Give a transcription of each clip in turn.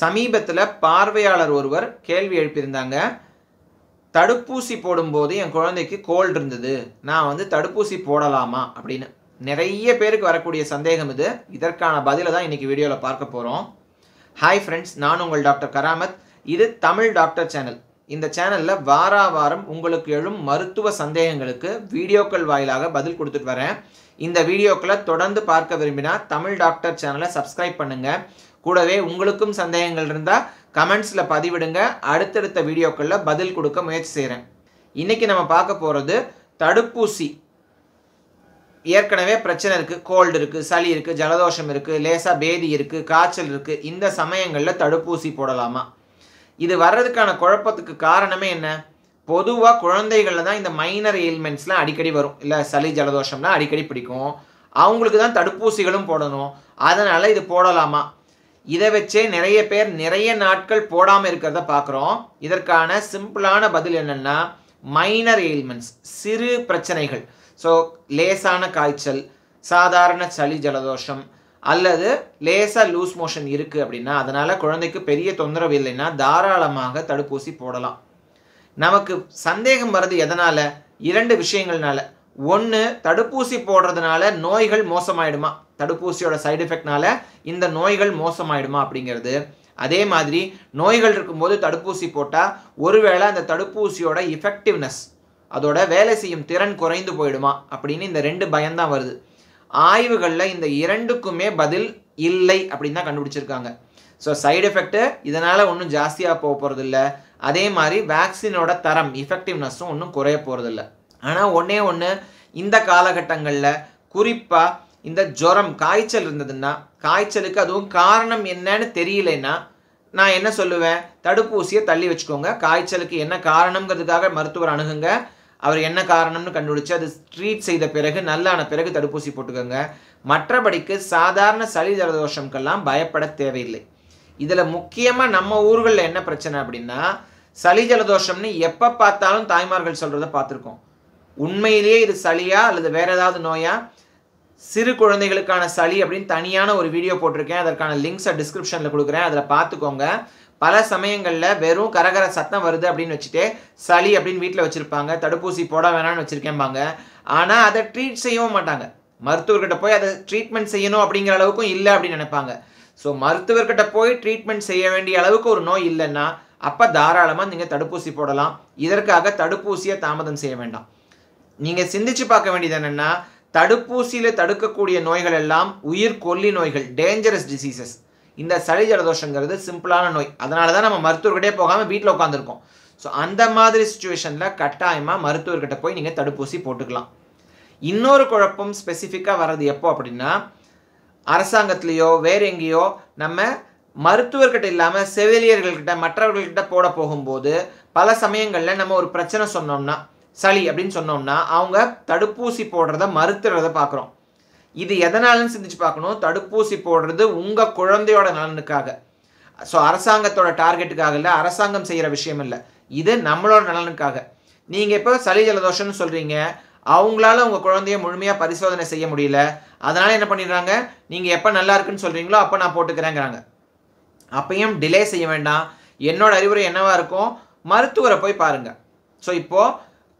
சமீபத்தில் பார்வையாளர் ஒருவர் கேள்வி எழுப்பியிருந்தாங்க தடுப்பூசி போடும்போது என் குழந்தைக்கு கோல்டு இருந்தது நான் வந்து தடுப்பூசி போடலாமா அப்படின்னு நிறைய பேருக்கு வரக்கூடிய சந்தேகம் இது இதற்கான பதிலை தான் இன்றைக்கி வீடியோவில் பார்க்க போகிறோம் ஹாய் ஃப்ரெண்ட்ஸ் நான் உங்கள் டாக்டர் கராமத் இது தமிழ் டாக்டர் சேனல் இந்த சேனலில் வாரா வாரம் உங்களுக்கு எழும் மருத்துவ சந்தேகங்களுக்கு வீடியோக்கள் வாயிலாக பதில் கொடுத்துட்டு வரேன் இந்த வீடியோக்களை தொடர்ந்து பார்க்க விரும்பினா தமிழ் டாக்டர் சேனலை சப்ஸ்கிரைப் பண்ணுங்கள் கூடவே உங்களுக்கும் சந்தேகங்கள் இருந்தால் கமெண்ட்ஸில் பதிவிடுங்க அடுத்தடுத்த வீடியோக்களில் பதில் கொடுக்க முயற்சி செய்கிறேன் இன்றைக்கி நம்ம பார்க்க போகிறது தடுப்பூசி ஏற்கனவே பிரச்சனை இருக்குது கோல்டு இருக்குது சளி இருக்குது ஜலதோஷம் இருக்குது லேசாக பேதி இருக்குது காய்ச்சல் இருக்குது இந்த சமயங்களில் தடுப்பூசி போடலாமா இது வர்றதுக்கான குழப்பத்துக்கு காரணமே என்ன பொதுவாக குழந்தைகளில் தான் இந்த மைனர் எயில்மெண்ட்ஸ்லாம் அடிக்கடி வரும் இல்லை சளி ஜலதோஷம்லாம் அடிக்கடி பிடிக்கும் அவங்களுக்கு தான் தடுப்பூசிகளும் போடணும் அதனால் இது போடலாமா இதை வச்சே நிறைய பேர் நிறைய நாட்கள் போடாமல் இருக்கிறத பார்க்குறோம் இதற்கான சிம்பிளான பதில் என்னென்னா மைனர் எயில்மெண்ட்ஸ் சிறு பிரச்சனைகள் ஸோ லேசான காய்ச்சல் சாதாரண சளி ஜலதோஷம் அல்லது லேசாக லூஸ் மோஷன் இருக்குது அப்படின்னா அதனால் குழந்தைக்கு பெரிய தொந்தரவு இல்லைன்னா தாராளமாக தடுப்பூசி போடலாம் நமக்கு சந்தேகம் வருது எதனால் இரண்டு விஷயங்கள்னால ஒன்று தடுப்பூசி போடுறதுனால நோய்கள் மோசமாயிடுமா தடுப்பூசியோட சைடு எஃபெக்ட்னால இந்த நோய்கள் மோசமாயிடுமா அப்படிங்கிறது அதே மாதிரி நோய்கள் இருக்கும்போது தடுப்பூசி போட்டால் ஒருவேளை அந்த தடுப்பூசியோட இஃபெக்டிவ்னஸ் அதோட வேலை செய்யும் திறன் குறைந்து போயிடுமா அப்படின்னு இந்த ரெண்டு பயம்தான் வருது ஆய்வுகளில் இந்த இரண்டுக்குமே பதில் இல்லை அப்படின்னு தான் கண்டுபிடிச்சிருக்காங்க ஸோ சைடு எஃபெக்ட்டு இதனால் ஒன்றும் ஜாஸ்தியாக போக போகிறதில்ல அதே மாதிரி வேக்சினோட தரம் இஃபெக்டிவ்னஸும் ஒன்றும் குறைய போகிறதில்லை ஆனால் ஒன்றே ஒன்று இந்த காலகட்டங்களில் குறிப்பாக இந்த ஜுரம் காய்ச்சல் இருந்ததுன்னா காய்ச்சலுக்கு அதுவும் காரணம் என்னன்னு தெரியலன்னா நான் என்ன சொல்லுவேன் தடுப்பூசியை தள்ளி வச்சுக்கோங்க காய்ச்சலுக்கு என்ன காரணங்கிறதுக்காக மருத்துவர் அணுகுங்க அவர் என்ன காரணம்னு கண்டுபிடிச்சு அது ட்ரீட் செய்த பிறகு நல்லான பிறகு தடுப்பூசி போட்டுக்கோங்க மற்றபடிக்கு சாதாரண சளி ஜலதோஷம்கெல்லாம் பயப்பட தேவையில்லை இதில் முக்கியமாக நம்ம ஊர்களில் என்ன பிரச்சனை அப்படின்னா சளி ஜலதோஷம்னு எப்போ பார்த்தாலும் தாய்மார்கள் சொல்கிறத பார்த்துருக்கோம் உண்மையிலேயே இது சளியா அல்லது வேற ஏதாவது நோயா சிறு குழந்தைகளுக்கான சளி அப்படின்னு தனியான ஒரு வீடியோ போட்டிருக்கேன் அதற்கான லிங்க்ஸை டிஸ்கிரிப்ஷனில் கொடுக்குறேன் அதில் பார்த்துக்கோங்க பல சமயங்களில் வெறும் கரகர சத்தம் வருது அப்படின்னு வச்சுட்டு சளி அப்படின்னு வீட்டில் வச்சுருப்பாங்க தடுப்பூசி போட வேணாம்னு வச்சுருக்கேன்பாங்க ஆனால் அதை ட்ரீட் செய்யவும் மாட்டாங்க மருத்துவர்கிட்ட போய் அதை ட்ரீட்மெண்ட் செய்யணும் அப்படிங்கிற அளவுக்கும் இல்லை அப்படின்னு நினைப்பாங்க ஸோ மருத்துவர்கிட்ட போய் ட்ரீட்மெண்ட் செய்ய வேண்டிய அளவுக்கு ஒரு நோய் இல்லைன்னா அப்போ தாராளமாக நீங்கள் தடுப்பூசி போடலாம் இதற்காக தடுப்பூசியை தாமதம் செய்ய வேண்டாம் நீங்கள் சிந்திச்சு பார்க்க வேண்டியது என்னென்னா தடுப்பூசியில் தடுக்கக்கூடிய நோய்கள் எல்லாம் உயிர் கொல்லி நோய்கள் டேஞ்சரஸ் டிசீசஸ் இந்த சளி ஜலதோஷங்கிறது சிம்பிளான நோய் அதனால தான் நம்ம மருத்துவர்கிட்டே போகாமல் வீட்டில் உட்காந்துருக்கோம் ஸோ அந்த மாதிரி சுச்சுவேஷனில் கட்டாயமாக மருத்துவர்கிட்ட போய் நீங்கள் தடுப்பூசி போட்டுக்கலாம் இன்னொரு குழப்பம் ஸ்பெசிஃபிக்காக வர்றது எப்போ அப்படின்னா அரசாங்கத்துலேயோ வேற எங்கேயோ நம்ம மருத்துவர்கிட்ட இல்லாமல் செவிலியர்கள்கிட்ட மற்றவர்கள்கிட்ட போட போகும்போது பல சமயங்களில் நம்ம ஒரு பிரச்சனை சொன்னோம்னா சளி அப்படின்னு சொன்னோம்னா அவங்க தடுப்பூசி போடுறத மறுத்துறத பார்க்குறோம் இது எதனாலும் சிந்திச்சு பார்க்கணும் தடுப்பூசி போடுறது உங்கள் குழந்தையோட நலனுக்காக ஸோ அரசாங்கத்தோட டார்கெட்டுக்காக இல்லை அரசாங்கம் செய்கிற விஷயம் இல்லை இது நம்மளோட நலனுக்காக நீங்கள் இப்போ சளி ஜலதோஷம்னு சொல்கிறீங்க அவங்களால உங்கள் குழந்தைய முழுமையாக பரிசோதனை செய்ய முடியல அதனால் என்ன பண்ணிடுறாங்க நீங்கள் எப்போ நல்லா இருக்குன்னு சொல்கிறீங்களோ அப்போ நான் போட்டுக்கிறேங்கிறாங்க அப்பையும் டிலே செய்ய வேண்டாம் என்னோட அறிவுரை என்னவாக இருக்கும் மருத்துவரை போய் பாருங்கள் ஸோ இப்போது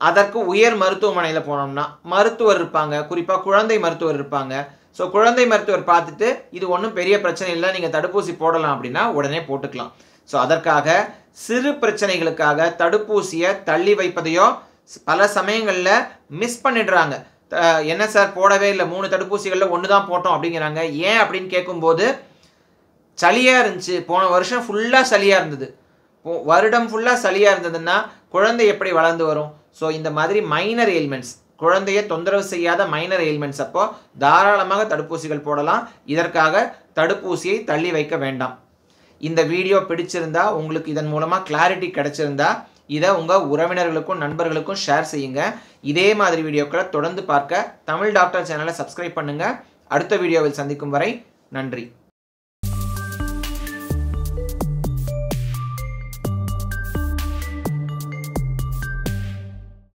அதற்கு உயர் மருத்துவமனையில் போனோம்னா மருத்துவர் இருப்பாங்க குறிப்பாக குழந்தை மருத்துவர் இருப்பாங்க ஸோ குழந்தை மருத்துவர் பார்த்துட்டு இது ஒன்றும் பெரிய பிரச்சனை இல்லை நீங்கள் தடுப்பூசி போடலாம் அப்படின்னா உடனே போட்டுக்கலாம் ஸோ அதற்காக சிறு பிரச்சனைகளுக்காக தடுப்பூசியை தள்ளி வைப்பதையோ பல சமயங்களில் மிஸ் பண்ணிடுறாங்க என்ன சார் போடவே இல்லை மூணு தடுப்பூசிகளில் ஒன்று தான் போட்டோம் அப்படிங்கிறாங்க ஏன் அப்படின்னு கேட்கும்போது சளியாக இருந்துச்சு போன வருஷம் ஃபுல்லாக சளியாக இருந்தது வருடம் ஃபுல்லாக சளியாக இருந்ததுன்னா குழந்தை எப்படி வளர்ந்து வரும் ஸோ இந்த மாதிரி மைனர் எயில்மெண்ட்ஸ் குழந்தையை தொந்தரவு செய்யாத மைனர் எயில்மெண்ட்ஸ் அப்போ தாராளமாக தடுப்பூசிகள் போடலாம் இதற்காக தடுப்பூசியை தள்ளி வைக்க வேண்டாம் இந்த வீடியோ பிடிச்சிருந்தா உங்களுக்கு இதன் மூலமாக கிளாரிட்டி கிடைச்சிருந்தா இதை உங்கள் உறவினர்களுக்கும் நண்பர்களுக்கும் ஷேர் செய்யுங்க இதே மாதிரி வீடியோக்களை தொடர்ந்து பார்க்க தமிழ் டாக்டர் சேனலை சப்ஸ்கிரைப் பண்ணுங்கள் அடுத்த வீடியோவில் சந்திக்கும் வரை நன்றி